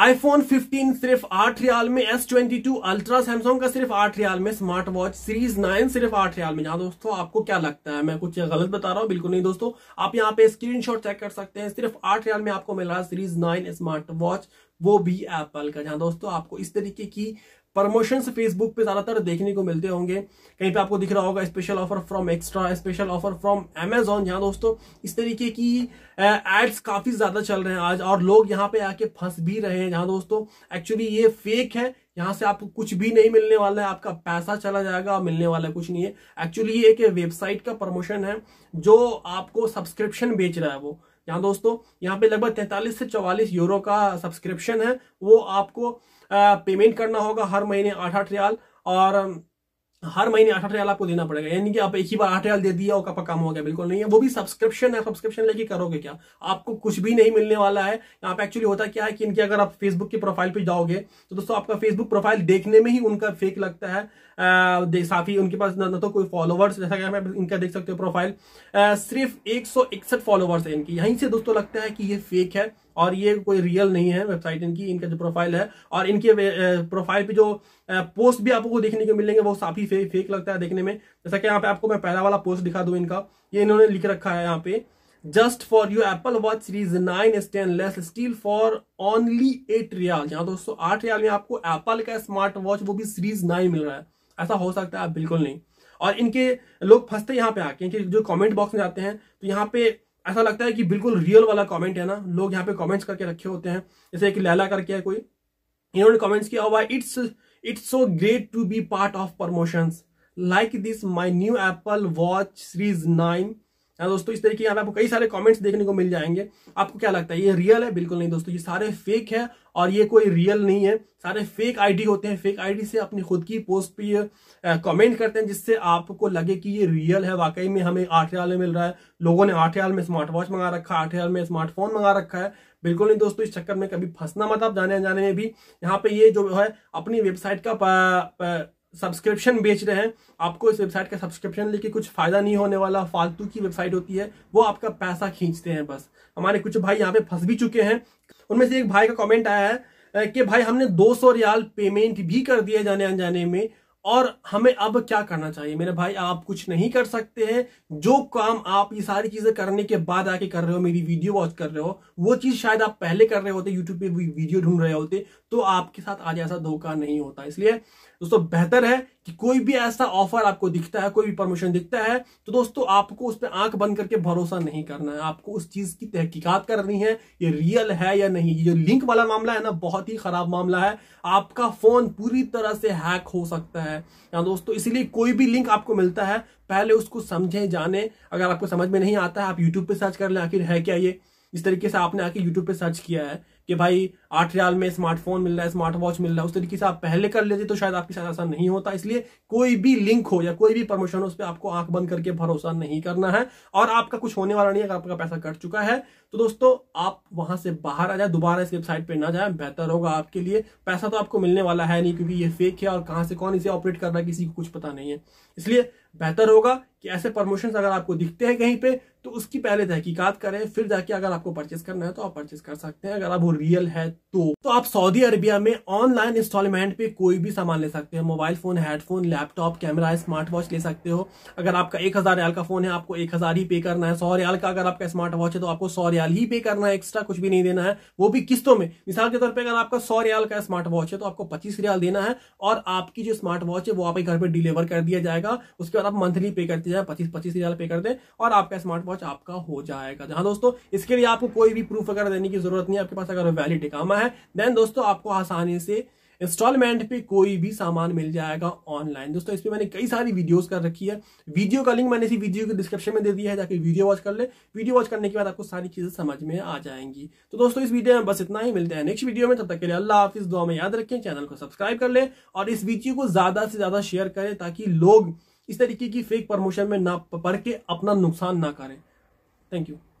iPhone 15 सिर्फ आठ रियाल में S twenty two Ultra Samsung का सिर्फ आठ रियाल में स्मार्ट वॉच सीरीज नाइन सिर्फ आठ रियाल में जहां दोस्तों आपको क्या लगता है मैं कुछ गलत बता रहा हूं बिल्कुल नहीं दोस्तों आप यहां पे स्क्रीनशॉट चेक कर सकते हैं सिर्फ आठ रियाल में आपको मिल रहा है सीरीज नाइन स्मार्ट वॉच वो भी एप्पल का जहां दोस्तों आपको इस तरीके की प्रमोशन फेसबुक पे ज्यादातर देखने को मिलते होंगे कहीं पे आपको दिख रहा होगा special offer from extra special offer from Amazon यहाँ दोस्तों इस तरीके की एड्स काफी ज्यादा चल रहे हैं आज और लोग यहाँ पे आके फंस भी रहे हैं यहाँ दोस्तों एक्चुअली ये फेक है यहाँ से आपको कुछ भी नहीं मिलने वाला है आपका पैसा चला जाएगा और मिलने वाला कुछ नहीं है एक्चुअली ये एक वेबसाइट का प्रमोशन है जो आपको सब्सक्रिप्शन बेच रहा है वो यहाँ दोस्तों यहाँ पे लगभग तैतालीस से चौवालीस यूरो का सब्सक्रिप्शन है वो आपको पेमेंट करना होगा हर महीने आठ आठ रियाल और हर महीने आठ आठ आपको देना पड़ेगा यानी कि आप एक ही बार आठ हजार दे दिया और आपका काम हो गया बिल्कुल नहीं है वो भी सब्सक्रिप्शन है सब्सक्रिप्शन लेके करोगे क्या आपको कुछ भी नहीं मिलने वाला है यहाँ पे एक्चुअली होता क्या है कि इनकी अगर आप फेसबुक की प्रोफाइल पे जाओगे तो दोस्तों आपका फेसबुक प्रोफाइल देखने में ही उनका फेक लगता है साफी उनके पास न तो कोई फॉलोवर्स जैसा कि आप इनका देख सकते हो प्रोफाइल सिर्फ एक फॉलोवर्स है इनकी यहीं से दोस्तों लगता है कि ये फेक है और ये कोई रियल नहीं है वेबसाइट इनकी इनका जो प्रोफाइल है और इनके प्रोफाइल पे जो पोस्ट भी आपको देखने को मिलेंगे वो काफी फे, फेक लगता है देखने में जैसा कि यहाँ पे आपको मैं पहला वाला पोस्ट दिखा दू इनका ये इन्होंने लिख रखा है यहाँ पे just for you Apple watch series nine stainless steel for only eight रियाल यहाँ दोस्तों आठ रियाल में आपको एप्पल का स्मार्ट वॉच वो भी सीरीज नाइन मिल रहा है ऐसा हो सकता है आप बिल्कुल नहीं और इनके लोग फंसते यहाँ पे आके इनके जो कमेंट बॉक्स में जाते हैं तो यहाँ पे ऐसा लगता है कि बिल्कुल रियल वाला कमेंट है ना लोग यहाँ पे कमेंट्स करके रखे होते हैं जैसे एक लैला करके है कोई इन्होंने कमेंट्स किया हुआ it's it's so great to be part of promotions like this my new Apple watch series nine है हाँ दोस्तों इस तरीके यहाँ पे आपको कई सारे कमेंट्स देखने को मिल जाएंगे आपको क्या लगता है ये रियल है बिल्कुल नहीं दोस्तों ये सारे फेक है और ये कोई रियल नहीं है सारे फेक आईडी होते हैं फेक आईडी से अपनी खुद की पोस्ट पे कमेंट करते हैं जिससे आपको लगे कि ये रियल है वाकई में हमें आठ हजार में मिल रहा है लोगों ने आठ हजार में स्मार्ट वॉच मंगा रखा है आठ हजार में स्मार्टफोन मंगा रखा है बिल्कुल नहीं दोस्तों इस चक्कर में कभी फंसना मत आप जाने जाने में भी यहाँ पे ये जो है अपनी वेबसाइट का सब्सक्रिप्शन बेच रहे हैं आपको इस वेबसाइट का सब्सक्रिप्शन लेके कुछ फायदा नहीं होने वाला फालतू की वेबसाइट होती है वो आपका पैसा खींचते हैं बस हमारे कुछ भाई यहाँ पे फंस भी चुके हैं उनमें से एक भाई का कमेंट आया है कि भाई हमने 200 रियाल पेमेंट भी कर दिया जाने अनजाने में और हमें अब क्या करना चाहिए मेरे भाई आप कुछ नहीं कर सकते हैं जो काम आप ये सारी चीजें करने के बाद आके कर रहे हो मेरी वीडियो वॉच कर रहे हो वो चीज शायद आप पहले कर रहे होते यूट्यूब पे वीडियो ढूंढ रहे होते तो आपके साथ आज ऐसा धोखा नहीं होता इसलिए दोस्तों बेहतर है कि कोई भी ऐसा ऑफर आपको दिखता है कोई भी प्रमोशन दिखता है तो दोस्तों आपको उस पर आंख बंद करके भरोसा नहीं करना है आपको उस चीज की तहकीकात करनी है ये रियल है या नहीं ये जो लिंक वाला मामला है ना बहुत ही खराब मामला है आपका फोन पूरी तरह से हैक हो सकता है या दोस्तों इसीलिए कोई भी लिंक आपको मिलता है पहले उसको समझें जाने अगर आपको समझ में नहीं आता है आप यूट्यूब पर सर्च कर लें आखिर है क्या ये इस तरीके से आपने आके यूट्यूब पे सर्च किया है कि भाई आठ रियाल में स्मार्टफोन मिल रहा है स्मार्ट वॉच मिल रहा है उस तरीके से आप पहले कर लेते तो शायद आपके साथ ऐसा नहीं होता इसलिए कोई भी लिंक हो या कोई भी प्रमोशन हो उस पर आपको आंख बंद करके भरोसा नहीं करना है और आपका कुछ होने वाला नहीं है अगर आपका पैसा कट चुका है तो दोस्तों आप वहां से बाहर आ जाए दोबारा इस वेबसाइट पर ना जाए बेहतर होगा आपके लिए पैसा तो आपको मिलने वाला है नहीं क्योंकि ये फेक है और कहाँ से कौन इसे ऑपरेट कर रहा है किसी को कुछ पता नहीं है इसलिए बेहतर होगा कि ऐसे प्रमोशन अगर आपको दिखते हैं कहीं पे तो उसकी पहले तहकीकात करें फिर जाके अगर आपको परचेस करना है तो आप परचेस कर सकते हैं अगर आप वो रियल है तो तो आप सऊदी अरबिया में ऑनलाइन इंस्टॉलमेंट पे कोई भी सामान ले सकते हो mobile phone headphone laptop camera smart watch ले सकते हो अगर आपका एक हजार रियाल का फोन है आपको एक हजार ही पे करना है सौ रियाल का अगर आपका स्मार्ट वॉच है तो आपको सौ रियाल ही पे करना है एक्स्ट्रा कुछ भी नहीं देना है वो भी किस्तों में मिसाल के तौर पर अगर आपका सौ रियाल का स्मार्ट वॉच है तो आपको पच्चीस रियाल देना है और आपकी जो स्मार्ट वॉच है वो आपके घर पर डिलीवर कर दिया जाएगा उसके बाद आप मंथली पे करते जाए पच्चीस पच्चीस रियाल पे कर दे और आपका स्मार्ट वॉच आपका हो जाएगा जहां दोस्तों इसके लिए आपको कोई भी प्रूफ वगैरह देने की जरूरत नहीं है आपके पास अगर वैलिड काम करना है देन दोस्तों आपको आसानी से इंस्टॉलमेंट पे कोई भी सामान मिल जाएगा ऑनलाइन दोस्तों इस पर मैंने कई सारी वीडियोस कर रखी है वीडियो का लिंक मैंने इसी वीडियो के डिस्क्रिप्शन में दे दिया है ताकि वीडियो वॉच कर ले वीडियो वॉच करने के बाद आपको सारी चीज़ें समझ में आ जाएंगी तो दोस्तों इस वीडियो में बस इतना ही मिलते हैं नेक्स्ट वीडियो में तब तक के लिए अल्लाह हाफिज़ दुआ में याद रखें चैनल को सब्सक्राइब कर ले और इस वीडियो को ज़्यादा से ज़्यादा शेयर करें ताकि लोग इस तरीके की फेक प्रमोशन में ना पढ़ के अपना नुकसान ना करें थैंक यू